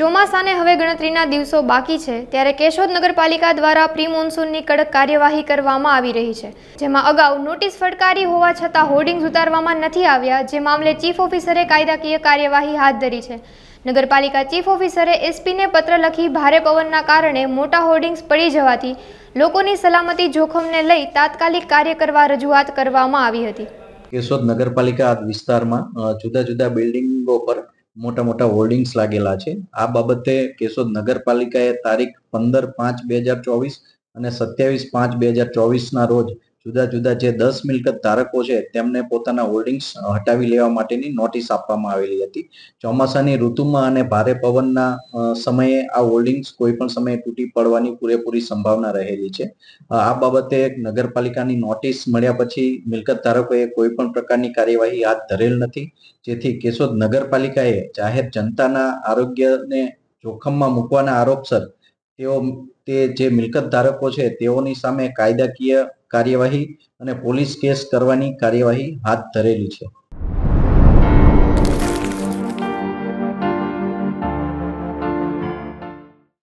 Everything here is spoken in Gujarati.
ચોમાસાને હવે ગણતરીના દિવસો બાકી છે ત્યારે કેશોદ નગરપાલિકા દ્વારા પ્રી મોન્સૂનની કડક કાર્યવાહી કરવામાં આવી રહી છે જેમાં અગાઉ નોટિસ ફટકારી હોવા છતાં હોર્ડિંગ્સ ઉતારવામાં નથી આવ્યા જે મામલે ચીફ ઓફિસરે કાયદાકીય કાર્યવાહી હાથ ધરી છે નગરપાલિકા ચીફ ઓફિસરે એસપીને પત્ર લખી ભારે પવનના કારણે મોટા હોર્ડિંગ્સ પડી જવાથી લોકોની સલામતી જોખમને લઈ તાત્કાલિક કાર્ય કરવા રજૂઆત કરવામાં આવી હતી કેશોદ નગરપાલિકા વિસ્તારમાં જુદા જુદા બિલ્ડિંગો પર મોટા મોટા હોર્ડિંગ્સ લાગેલા છે આ બાબતે કેશોદ નગરપાલિકાએ તારીખ પંદર પાંચ બે હજાર ચોવીસ અને સત્યાવીસ પાંચ બે હજાર ચોવીસના રોજ જુદા જુદા જે દસ મિલકત ધારકો છે તેમને પોતાના હોર્ડિંગ્સ હટાવી લેવા માટેની નોટિસ આપવામાં આવેલી હતી ચોમાસાની ઋતુમાં અને ભારે પવનના સમયે આ હોર્ડિંગ્સ કોઈ પણ સમયે તૂટી પડવાની પૂરેપૂરી સંભાવના રહેલી છે આ બાબતે નગરપાલિકાની નોટિસ મળ્યા પછી મિલકત ધારકોએ કોઈ પણ પ્રકારની કાર્યવાહી હાથ ધરેલ નથી જેથી કેશોદ નગરપાલિકાએ જાહેર જનતાના આરોગ્યને જોખમમાં મૂકવાના આરોપસર તેઓ તે જે મિલકત ધારકો છે તેઓની સામે કાયદાકીય કાર્યવાહી અને પોલીસ કેસ કરવાની કાર્યવાહી હાથ ધરેલી છે